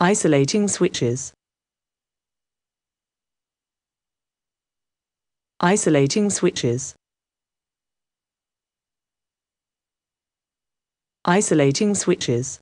Isolating switches. Isolating switches. Isolating switches.